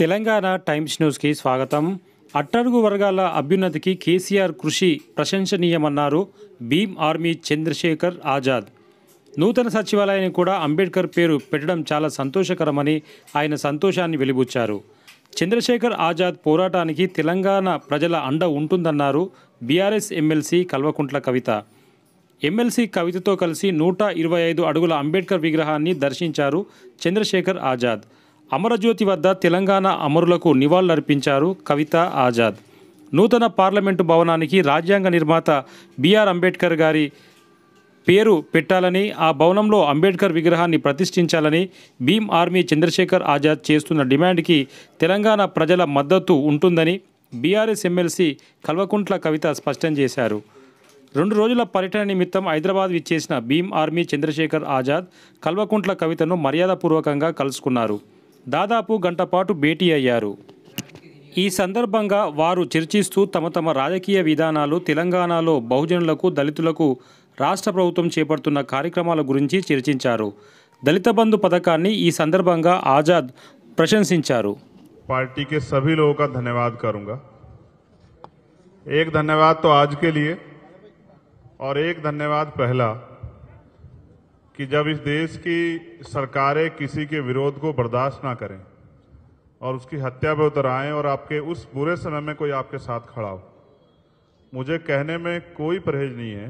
Telangana times న్యూస్కి స్వాగతం అట్టడుగు వర్గాల అభ్యున్నతికి కేసీఆర్ కృషి ప్రశంసనీయమన్నారు భీమ్ ఆర్మీ చంద్రశేఖర్ ఆజాద్ నూతన సచివాలయాన్ని కూడా అంబేద్కర్ పేరు పెట్టడం చాలా సంతోషకరమని ఆయన సంతోషాన్ని వెలిబుచ్చారు చంద్రశేఖర్ ఆజాద్ పోరాటానికి తెలంగాణ ప్రజల అండ ఉంటుందన్నారు బీఆర్ఎస్ ఎమ్మెల్సీ కల్వకుంట్ల కవిత ఎమ్మెల్సీ కవితతో కలిసి నూట ఇరవై ఐదు అడుగుల అంబేద్కర్ విగ్రహాన్ని దర్శించారు చంద్రశేఖర్ ఆజాద్ అమరజ్యోతి వద్ద తెలంగాణ అమరులకు నివాళులర్పించారు కవిత ఆజాద్ నూతన పార్లమెంటు భవనానికి రాజ్యాంగ నిర్మాత బిఆర్ అంబేద్కర్ గారి పేరు పెట్టాలని ఆ భవనంలో అంబేద్కర్ విగ్రహాన్ని ప్రతిష్ఠించాలని భీమ్ ఆర్మీ చంద్రశేఖర్ ఆజాద్ చేస్తున్న డిమాండ్కి తెలంగాణ ప్రజల మద్దతు ఉంటుందని బీఆర్ఎస్ ఎమ్మెల్సీ కల్వకుంట్ల కవిత స్పష్టం చేశారు రెండు రోజుల పర్యటన నిమిత్తం హైదరాబాద్ విచ్చేసిన భీమ్ ఆర్మీ చంద్రశేఖర్ ఆజాద్ కల్వకుంట్ల కవితను మర్యాదపూర్వకంగా కలుసుకున్నారు దాదాపు గంటపాటు భేటీ అయ్యారు ఈ సందర్భంగా వారు చర్చిస్తూ తమ తమ రాజకీయ విధానాలు తెలంగాణలో బహుజనులకు దళితులకు రాష్ట్ర ప్రభుత్వం చేపడుతున్న కార్యక్రమాల గురించి చర్చించారు దళిత బంధు పథకాన్ని ఈ సందర్భంగా ఆజాద్ ప్రశంసించారు పార్టీకి సభీ లోగా ధన్యవాద కరుంగా ఏక్ ధన్యవాద్ తో ఆజ్ కే లియే ఆర్ एक ధన్యవాద్ పహలా कि जब इस देश की सरकारें किसी के विरोध को बर्दाश्त ना करें और उसकी हत्या पर उतर आएँ और आपके उस बुरे समय में कोई आपके साथ खड़ा हो मुझे कहने में कोई परहेज नहीं है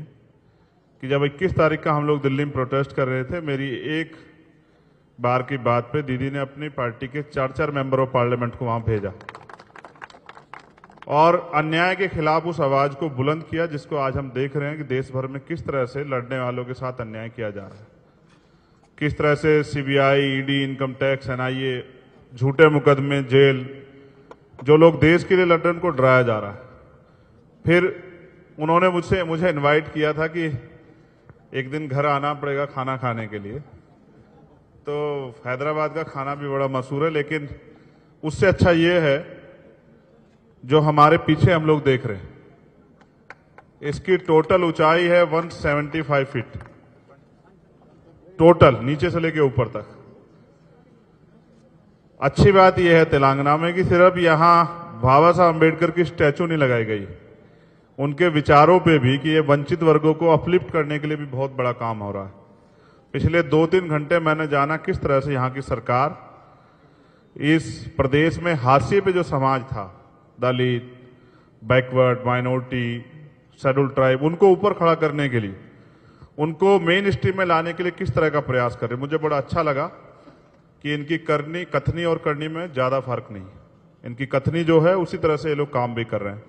कि जब 21 तारीख का हम लोग दिल्ली में प्रोटेस्ट कर रहे थे मेरी एक बार की बात पे दीदी ने अपनी पार्टी के चार चार मेंबर ऑफ पार्लियामेंट को वहां भेजा और अन्याय के खिलाफ उस आवाज को बुलंद किया जिसको आज हम देख रहे हैं कि देश भर में किस तरह से लड़ने वालों के साथ अन्याय किया जा रहा है किस तरह से CBI, ED, income tax NIA, झूठे मुकदमे जेल जो लोग देश के लिए लंदन को डराया जा रहा है फिर उन्होंने मुझसे मुझे इनवाइट किया था कि एक दिन घर आना पड़ेगा खाना खाने के लिए तो हैदराबाद का खाना भी बड़ा मशहूर है लेकिन उससे अच्छा ये है जो हमारे पीछे हम लोग देख रहे हैं इसकी टोटल ऊंचाई है 175 फीट टोटल नीचे से लेके ऊपर तक अच्छी बात यह है तेलंगाना में कि सिर्फ यहां बाबा साहब अम्बेडकर की स्टैचू नहीं लगाई गई उनके विचारों पे भी कि ये वंचित वर्गों को अपलिफ्ट करने के लिए भी बहुत बड़ा काम हो रहा है पिछले दो तीन घंटे मैंने जाना किस तरह से यहाँ की सरकार इस प्रदेश में हाशिए पे जो समाज था Dalit backward minority schedule tribe उनको ऊपर खड़ा करने के लिए उनको मेन स्ट्रीम में लाने के लिए किस तरह का प्रयास कर रहे मुझे बड़ा अच्छा लगा कि इनकी करनी कथनी और करनी में ज़्यादा फर्क नहीं इनकी कथनी जो है उसी तरह से ये लोग काम भी कर रहे हैं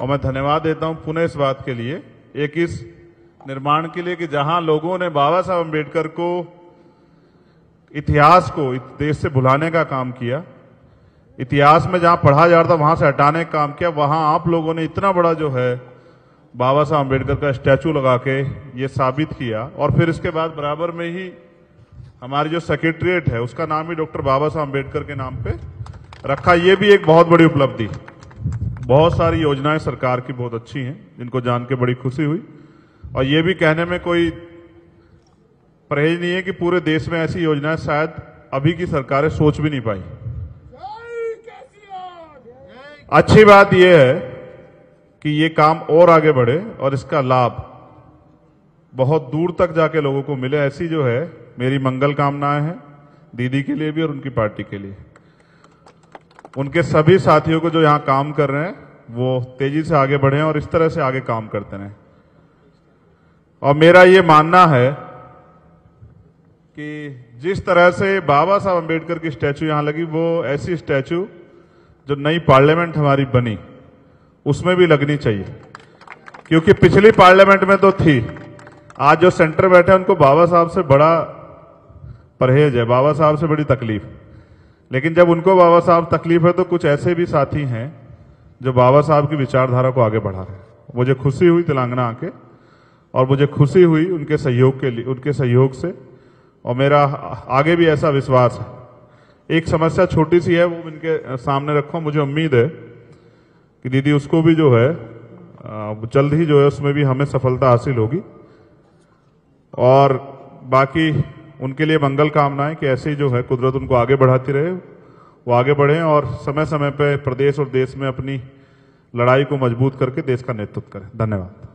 और मैं धन्यवाद देता हूं पुनः इस बात के लिए एक इस निर्माण के लिए कि जहां लोगों ने बाबा साहब अम्बेडकर को इतिहास को देश से भुलाने का काम किया इतिहास में जहां पढ़ा जा रहा था वहां से हटाने का काम किया वहां आप लोगों ने इतना बड़ा जो है बाबा साहब अम्बेडकर का स्टैचू लगा के ये साबित किया और फिर इसके बाद बराबर में ही हमारी जो सेक्रेटरीट है उसका नाम ही डॉक्टर बाबा साहब अम्बेडकर के नाम पे रखा ये भी एक बहुत बड़ी उपलब्धि बहुत सारी योजनाएं सरकार की बहुत अच्छी हैं जिनको जान के बड़ी खुशी हुई और ये भी कहने में कोई परहेज नहीं है कि पूरे देश में ऐसी योजनाएं शायद अभी की सरकारें सोच भी नहीं पाई अच्छी बात यह है कि ये काम और आगे बढ़े और इसका लाभ बहुत दूर तक जाके लोगों को मिले ऐसी जो है मेरी मंगल कामनाएं हैं दीदी के लिए भी और उनकी पार्टी के लिए उनके सभी साथियों को जो यहाँ काम कर रहे हैं वो तेजी से आगे बढ़े और इस तरह से आगे काम करते रहे और मेरा ये मानना है कि जिस तरह से बाबा साहब अंबेडकर की स्टैचू यहां लगी वो ऐसी स्टैचू जो नई पार्लियामेंट हमारी बनी उसमें भी लगनी चाहिए क्योंकि पिछली पार्लियामेंट में तो थी आज जो सेंटर बैठे हैं उनको बाबा साहब से बड़ा परहेज है बाबा साहब से बड़ी तकलीफ लेकिन जब उनको बाबा साहब तकलीफ है तो कुछ ऐसे भी साथी हैं जो बाबा साहब की विचारधारा को आगे बढ़ा रहे हैं मुझे खुशी हुई तेलंगाना आके और मुझे खुशी हुई उनके सहयोग के लिए उनके सहयोग से और मेरा आगे भी ऐसा विश्वास है एक समस्या छोटी सी है वो इनके सामने रखो मुझे उम्मीद है कि दीदी उसको भी जो है जल्द ही जो है उसमें भी हमें सफलता हासिल होगी और बाकी उनके लिए मंगल कामनाएं कि ऐसे ही जो है कुदरत उनको आगे बढ़ाती रहे वो आगे बढ़ें और समय समय पर प्रदेश और देश में अपनी लड़ाई को मजबूत करके देश का नेतृत्व करें धन्यवाद